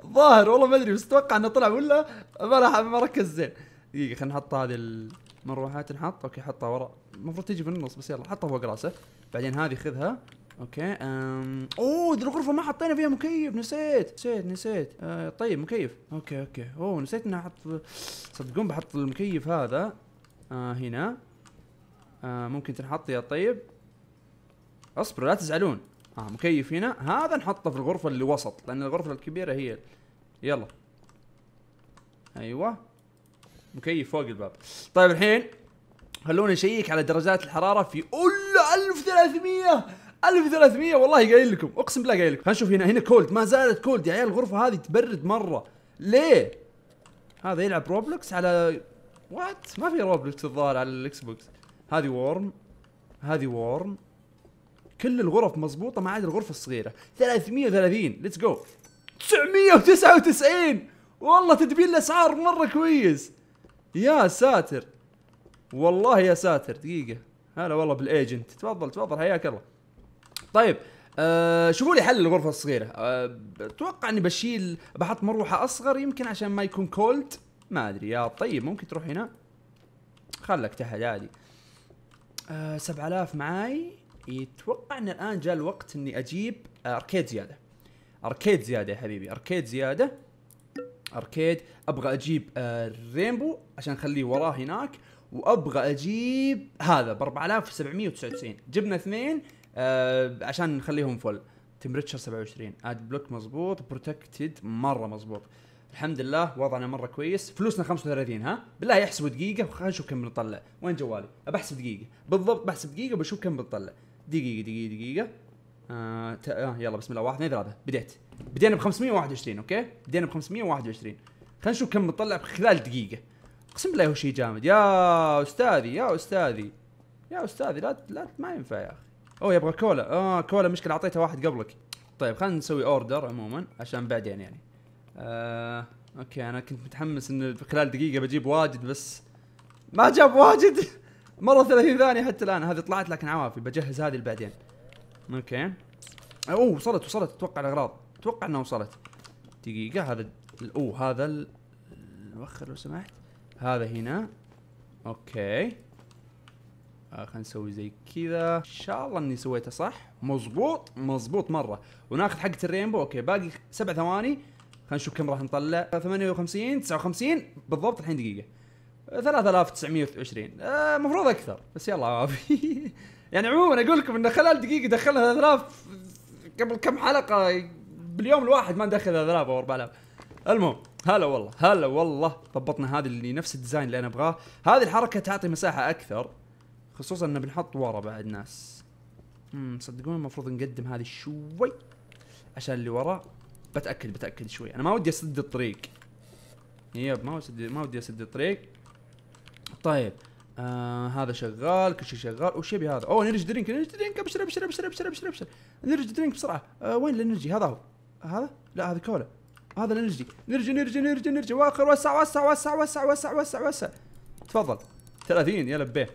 ظاهر والله ما ادري بس اتوقع انه طلع ولا ما ما ركز زين دقيقه خلينا نحط هذه المروحه تنحط اوكي حطها ورا المفروض تجي في النص بس يلا حطها فوق راسه بعدين هذه خذها اوكي أم... اوه ذي الغرفه ما حطينا فيها مكيف نسيت نسيت نسيت آه طيب مكيف اوكي اوكي اوه نسيت اني احط صدقون بحط المكيف هذا آه هنا آه ممكن تنحط يا طيب اصبروا لا تزعلون اه مكيف هنا هذا نحطه في الغرفه اللي وسط لان الغرفه الكبيره هي يلا ايوه مكيف فوق الباب طيب الحين خلونا نشيك على درجات الحراره في اول 1300 1300 والله قايل لكم اقسم بالله قايل لكم خلينا نشوف هنا هنا كولد ما زالت كولد يا عيال الغرفه هذه تبرد مره ليه هذا يلعب روبلوكس على وات ما في روبلوكس الظاهر على الاكس بوكس هذه وورم هذه وورم كل الغرف مضبوطه ما عدا الغرفه الصغيره 330 ليتس جو 999 والله تدبين الاسعار مره كويس يا ساتر والله يا ساتر دقيقه هلا والله بالايجنت تفضل تفضل حياك الله طيب أه شوفوا لي حل الغرفه الصغيره آه، اتوقع أه اني بشيل بحط مروحه اصغر يمكن عشان ما يكون كولد ما ادري يا طيب ممكن تروح هنا خلك تحت عادي أه 7000 معاي يتوقع ان الان جاء الوقت اني اجيب اركيد زياده اركيد زياده يا حبيبي اركيد زياده اركيد ابغى اجيب آه، الرينبو عشان اخليه وراه هناك وابغى اجيب هذا ب 4799 جبنا اثنين آه، عشان نخليهم فل تمبريتشر 27 اد بلوك مضبوط بروتكتد مره مضبوط الحمد لله وضعنا مره كويس فلوسنا 35 ها بالله يحسبوا دقيقه وخلينا نشوف كم بنطلع وين جوالي احسب دقيقه بالضبط بحسب دقيقه بشوف كم بنطلع دقيقه دقيقه دقيقه آه, آه يلا بسم الله واحد اثنين ثلاثه بديت بدينا ب 521 اوكي بدينا ب 521 خلينا نشوف كم بنطلع خلال دقيقه اقسم بالله هو شيء جامد يا استاذي يا استاذي يا استاذي لا لا ما ينفع يا اخي اوه يبغى كولا اه كولا مشكله اعطيتها واحد قبلك طيب خلينا نسوي اوردر عموما عشان بعدين يعني آه اوكي انا كنت متحمس ان خلال دقيقه بجيب واجد بس ما جاب واجد مره 30 ثانيه حتى الان هذه طلعت لكن عوافي بجهز هذه بعدين اوكي اوه وصلت وصلت اتوقع الاغراض اتوقع انها وصلت دقيقه هذا اوه هذا ال... وخر لو سمحت هذا هنا اوكي آه خلينا نسوي زي كذا ان شاء الله اني سويته صح مظبوط مظبوط مره وناخذ حقه الرينبو اوكي باقي سبع ثواني خلينا نشوف كم راح نطلع 58 59 بالضبط الحين دقيقه 3920 المفروض آه، اكثر بس يلا عافي يعني عموما اقول لكم انه خلال دقيقه دخلنا 3000 قبل كم حلقه باليوم الواحد ما ندخل 3000 او 4000 المهم هلا والله هلا والله ضبطنا هذه اللي نفس الديزاين اللي انا ابغاه هذه الحركه تعطي مساحه اكثر خصوصا انه بنحط ورا بعد ناس امم صدقوني المفروض نقدم هذه شوي عشان اللي ورا بتاكد بتاكد شوي انا ما ودي اسد الطريق يب ما ودي ما ودي اسد الطريق طيب آه هذا شغال كل شيء شغال وش يبي هذا؟ اوه انرجي درينك انرجي درينك ابشر ابشر ابشر ابشر ابشر ابشر انرجي درينك بسرعه آه وين الانرجي هذا هو هذا؟ لا هذا كولا هذا الانرجي نرجع نرجع نرجع نرجع واخر وسع وسع وسع وسع وسع وسع وسع تفضل 30 يا لبيه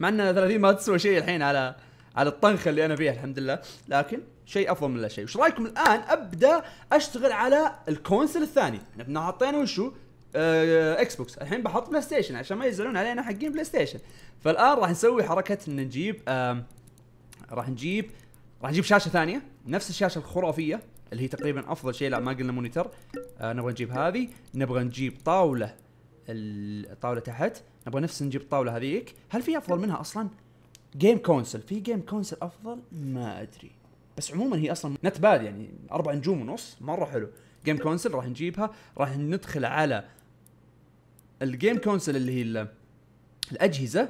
مع ان 30 ما تسوى شيء الحين على على الطنخه اللي انا فيها الحمد لله لكن شيء افضل من لا شيء وش رايكم الان ابدا اشتغل على الكونسل الثاني احنا اعطينا وشو اكس آه، بوكس الحين بحط بلاي ستيشن عشان ما يزعلون علينا حقين بلاي ستيشن فالان راح نسوي حركه ان نجيب راح نجيب راح نجيب شاشه ثانيه نفس الشاشه الخرافيه اللي هي تقريبا افضل شيء لا ما قلنا مونيتر آه نبغى نجيب هذه نبغى نجيب طاوله الطاوله تحت نبغى نفس نجيب الطاوله هذيك هل في افضل منها اصلا جيم كونسل في جيم كونسل افضل ما ادري بس عموما هي اصلا نت باد يعني اربع نجوم ونص مره حلو جيم كونسل راح نجيبها راح ندخل على الجيم كونسل اللي هي الاجهزه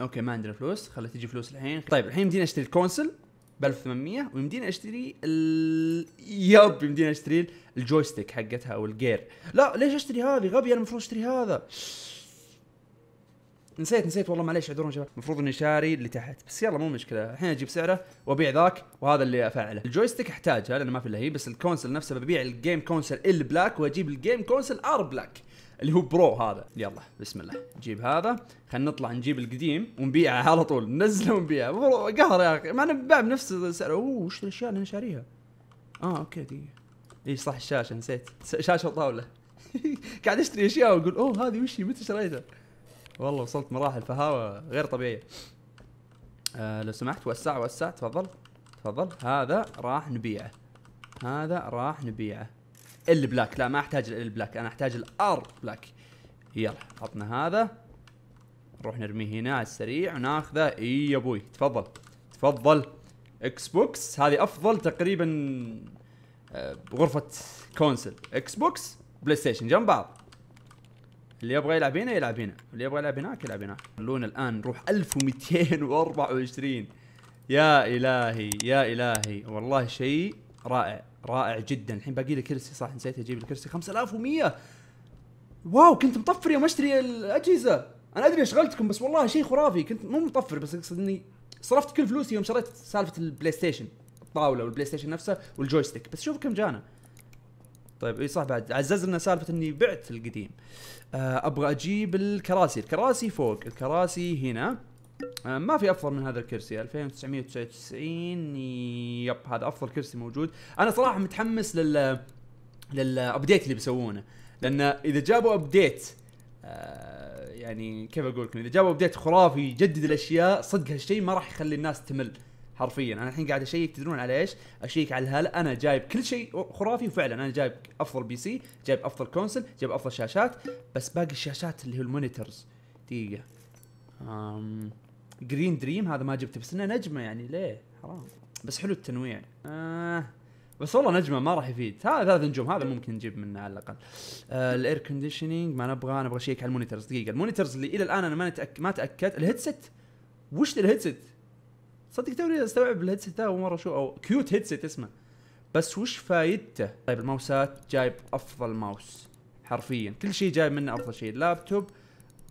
اوكي ما عندنا فلوس خلي تجي فلوس الحين طيب الحين يمديني اشتري الكونسل ب 1800 ويمديني اشتري ال... يب اشتري الجويستيك حقتها او الجير لا ليش اشتري هذه غبي انا المفروض اشتري هذا نسيت نسيت والله معليش اعذروني شباب المفروض اني شاري اللي تحت بس يلا مو مشكله الحين اجيب سعره وابيع ذاك وهذا اللي افعله الجويستيك احتاجها لانه ما في الا هي بس الكونسل نفسه ببيع الجيم كونسل البلاك واجيب الجيم كونسل ار بلاك اللي هو برو هذا يلا بسم الله نجيب هذا خلينا نطلع نجيب القديم ونبيعه على طول ننزله ونبيعه قهر يا اخي ما انا بنفس السعر اوه وش الاشياء اللي انا شاريها اه اوكي دقيقه اي صح الشاشه نسيت شاشه وطاوله قاعد اشتري اشياء واقول اوه هذه وش متى شريتها والله وصلت مراحل فهاوه غير طبيعيه آه لو سمحت وسع وسع تفضل تفضل هذا راح نبيعه هذا راح نبيعه ال بلاك لا ما احتاج ال بلاك انا احتاج الار بلاك يلا عطنا هذا نروح نرميه هنا على السريع وناخذه اي يا ابوي تفضل تفضل اكس بوكس هذه افضل تقريبا بغرفة آه، كونسل اكس بوكس بلاي ستيشن جنب بعض اللي يبغى يلعب هنا يلعب هنا واللي يبغى يلعب هناك يلعب هناك خلونا الان نروح 1224 يا الهي يا الهي والله شيء رائع رائع جدا الحين باقي لي كرسي صح نسيت اجيب الكرسي 5100 واو كنت مطفر يوم اشتري الاجهزه انا ادري اشغلتكم بس والله شيء خرافي كنت مو مطفر بس اقصد اني صرفت كل فلوسي يوم شريت سالفه البلاي ستيشن الطاوله والبلاي ستيشن نفسه والجويستيك بس شوف كم جانا طيب اي صح بعد عزز لنا سالفه اني بعت القديم آه، ابغى اجيب الكراسي الكراسي فوق الكراسي هنا آه، ما في افضل من هذا الكرسي 2999 يب هذا افضل كرسي موجود انا صراحه متحمس لل للابديت اللي بيسوونه لان اذا جابوا ابديت آه، يعني كيف اقول لكم اذا جابوا ابديت خرافي يجدد الاشياء صدق هالشيء ما راح يخلي الناس تمل حرفيا انا الحين قاعد اشيك تدرون على ايش؟ اشيك على هل انا جايب كل شيء خرافي وفعلا انا جايب افضل بي سي، جايب افضل كونسل، جايب افضل شاشات، بس باقي الشاشات اللي هو المونيتورز دقيقه جرين دريم هذا ما جبته بس انه نجمه يعني ليه حرام بس حلو التنويع آه بس والله نجمه ما راح يفيد هذا ثلاث نجوم هذا ممكن نجيب منه على الاقل آه الاير كونديشننج ما نبغى نبغى شيك على المونيترز دقيقه المونيترز اللي الى الان انا ما نتأك... ما تاكدت الهيدسيت وش الهيدسيت صدق توني استوعب الهيدسيت ذا اول مره شو او كيوت هيدسيت اسمه بس وش فايدته طيب الماوسات جايب افضل ماوس حرفيا كل شيء جايب منه افضل شيء اللابتوب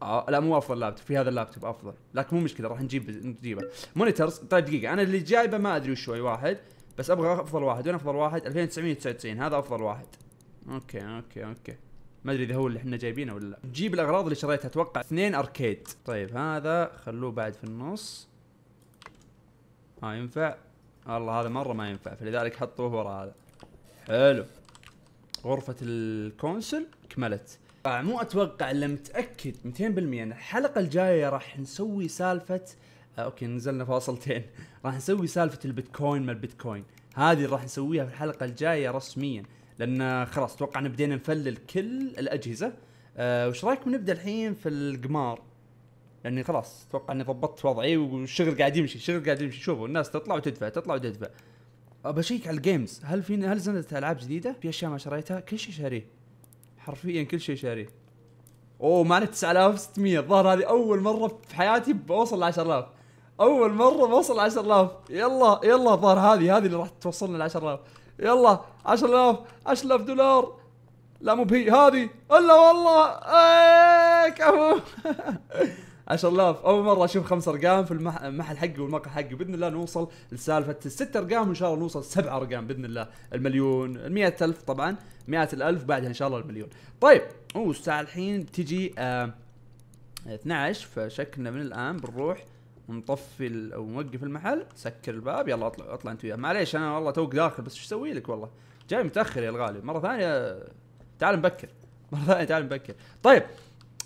آه، لا مو افضل لابتوب في هذا اللابتوب افضل لكن مو مشكله راح نجيب نجيبه مونيتورز طيب دقيقه انا اللي جايبه ما ادري وش هو واحد بس ابغى افضل واحد وين افضل واحد 2999 هذا افضل واحد اوكي اوكي اوكي ما ادري اذا هو اللي احنا جايبينه ولا لا نجيب الاغراض اللي شريتها اتوقع اثنين اركيد طيب هذا خلوه بعد في النص ها ينفع والله هذا مره ما ينفع فلذلك حطوه ورا هذا حلو غرفة الكونسل كملت آه، مو اتوقع الا متاكد 200% ان الحلقه الجايه راح نسوي سالفه آه اوكي نزلنا فاصلتين راح نسوي سالفه البيتكوين ما البيتكوين هذه راح نسويها في الحلقه الجايه رسميا لان خلاص اتوقع ان بدينا نفلل كل الاجهزه آه وش رايكم نبدا الحين في القمار لاني يعني خلاص اتوقع اني ضبطت وضعي والشغل قاعد يمشي الشغل قاعد يمشي شوفوا الناس تطلع وتدفع تطلع وتدفع اشيك على الجيمز هل في هل نزلت العاب جديده في اشياء ما شريتها كل شيء شاريه حرفيا كل شيء شاريه اوه معنا 9600 الظاهر هذه اول مره في حياتي بوصل ل 10000 اول مره بوصل ل 10000 يلا يلا الظاهر هذه هذه اللي راح توصلنا ل 10000 يلا 10000 10000 دولار لا مو بهي هذه الا والله ايه كفو 10000 اول مره اشوف خمس ارقام في المحل حقي والمقهى حقي باذن الله نوصل لسالفه الست ارقام وان شاء الله نوصل سبع ارقام باذن الله المليون ال ألف طبعا مئة الالف بعدها ان شاء الله المليون طيب اوه الساعه الحين بتجي آه 12 فشكلنا من الان بنروح نطفي او نوقف المحل سكر الباب يلا اطلع اطلع انت وياه معليش انا والله توك داخل بس ايش اسوي لك والله جاي متاخر يا الغالي مره ثانيه تعال مبكر مره ثانيه تعال مبكر طيب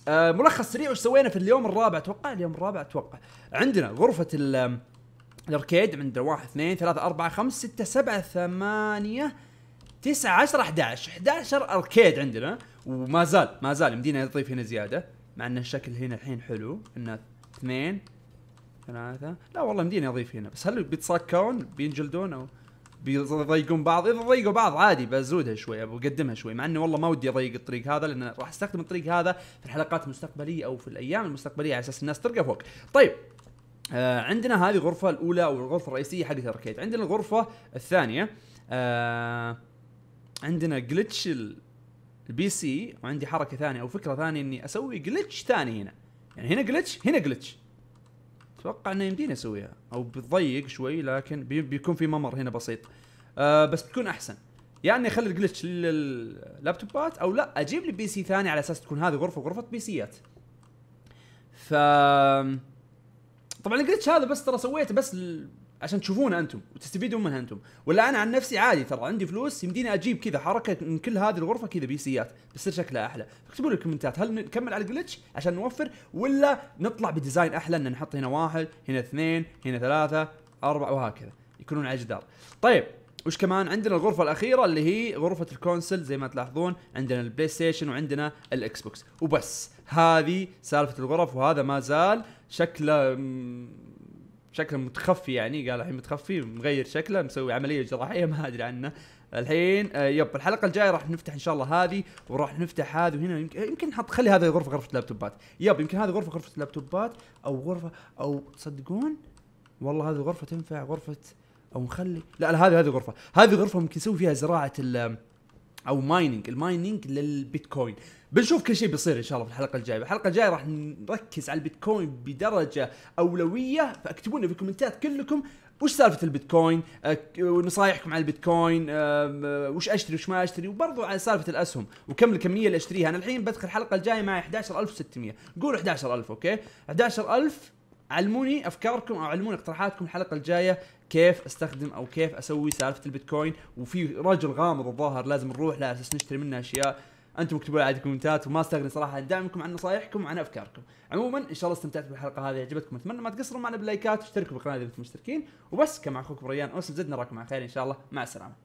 آه، ملخص سريع وش سوينا في اليوم الرابع اتوقع اليوم الرابع اتوقع عندنا غرفه الاركيد عندنا واحد اثنين ثلاثة أربعة خمسة ستة سبعة ثمانية تسعة عشرة 11 11 اركيد عندنا وما زال ما زال يمدينا نضيف هنا زيادة مع ان الشكل هنا الحين حلو انه اثنين ثلاثة لا والله يمدينا يضيف هنا بس هل بيتسكرون بينجلدون او بيضايقون بعض اذا ضيقوا بعض عادي بزودها شوي بقدمها شوي مع انه والله ما ودي اضيق الطريق هذا لان راح استخدم الطريق هذا في الحلقات المستقبليه او في الايام المستقبليه على اساس الناس ترقى فوق طيب آه عندنا هذه الغرفه الاولى او الغرفه الرئيسيه حقت الاركيد عندنا الغرفه الثانيه آه عندنا جلتش البي سي وعندي حركه ثانيه او فكره ثانيه اني اسوي جلتش ثاني هنا يعني هنا جلتش هنا جلتش اتوقع انه يمدينا نسويها او بتضيق شوي لكن بي بيكون في ممر هنا بسيط آه بس بتكون احسن يعني اخلي الجلتش لللابتوبات او لا اجيب لي بي سي ثاني على اساس تكون هذه غرفه غرفه بي سيات ف طبعا الجلتش هذا بس ترى سويته بس عشان تشوفونه انتم وتستفيدون منها انتم ولا انا عن نفسي عادي ترى عندي فلوس يمديني اجيب كذا حركه من كل هذه الغرفه كذا بي سيات بيصير شكلها احلى فاكتبوا لي الكومنتات هل نكمل على الجلتش عشان نوفر ولا نطلع بديزاين احلى ان نحط هنا واحد هنا اثنين هنا ثلاثه اربعه وهكذا يكونون على الجدار طيب وش كمان عندنا الغرفة الأخيرة اللي هي غرفة الكونسل زي ما تلاحظون عندنا البلاي ستيشن وعندنا الإكس بوكس وبس هذه سالفة الغرف وهذا ما زال شكله شكله متخفي يعني قال الحين متخفي مغير شكله مسوي عمليه جراحيه ما ادري عنه الحين آه، يب الحلقه الجايه راح نفتح ان شاء الله هذه وراح نفتح هذه وهنا يمكن آه، يمكن نحط خلي هذه غرفه غرفه لابتوبات يب يمكن هذه غرفه غرفه لابتوبات او غرفه او تصدقون والله هذه غرفه تنفع غرفه او نخلي لا لا هذه هذه غرفه هذه غرفه ممكن نسوي فيها زراعه آه، او مايننج المايننج للبيتكوين بنشوف كل شيء بيصير ان شاء الله في الحلقه الجايه الحلقه الجايه راح نركز على البيتكوين بدرجه اولويه فاكتبوا لنا في الكومنتات كلكم وش سالفه البيتكوين آه، ونصايحكم نصايحكم على البيتكوين آه، وش اشتري وش ما اشتري وبرضه على سالفه الاسهم وكم الكميه اللي اشتريها انا الحين بدخل الحلقه الجايه معي 11600 قولوا 11000 اوكي 11000 علموني افكاركم او علموني اقتراحاتكم الحلقه الجايه كيف استخدم او كيف اسوي سالفه البيتكوين وفي رجل غامض الظاهر لازم نروح له اساس نشتري منه اشياء انتم اكتبوا لي عادي كومنتات وما استغني صراحه عن دعمكم عن نصايحكم عن افكاركم عموما ان شاء الله استمتعتوا بالحلقه هذه عجبتكم اتمنى ما تقصروا معنا باللايكات واشتركوا بالقناه اذا انتم مشتركين وبس كان معكم اخوكم ريان اوسم زدنا نراكم على خير ان شاء الله مع السلامه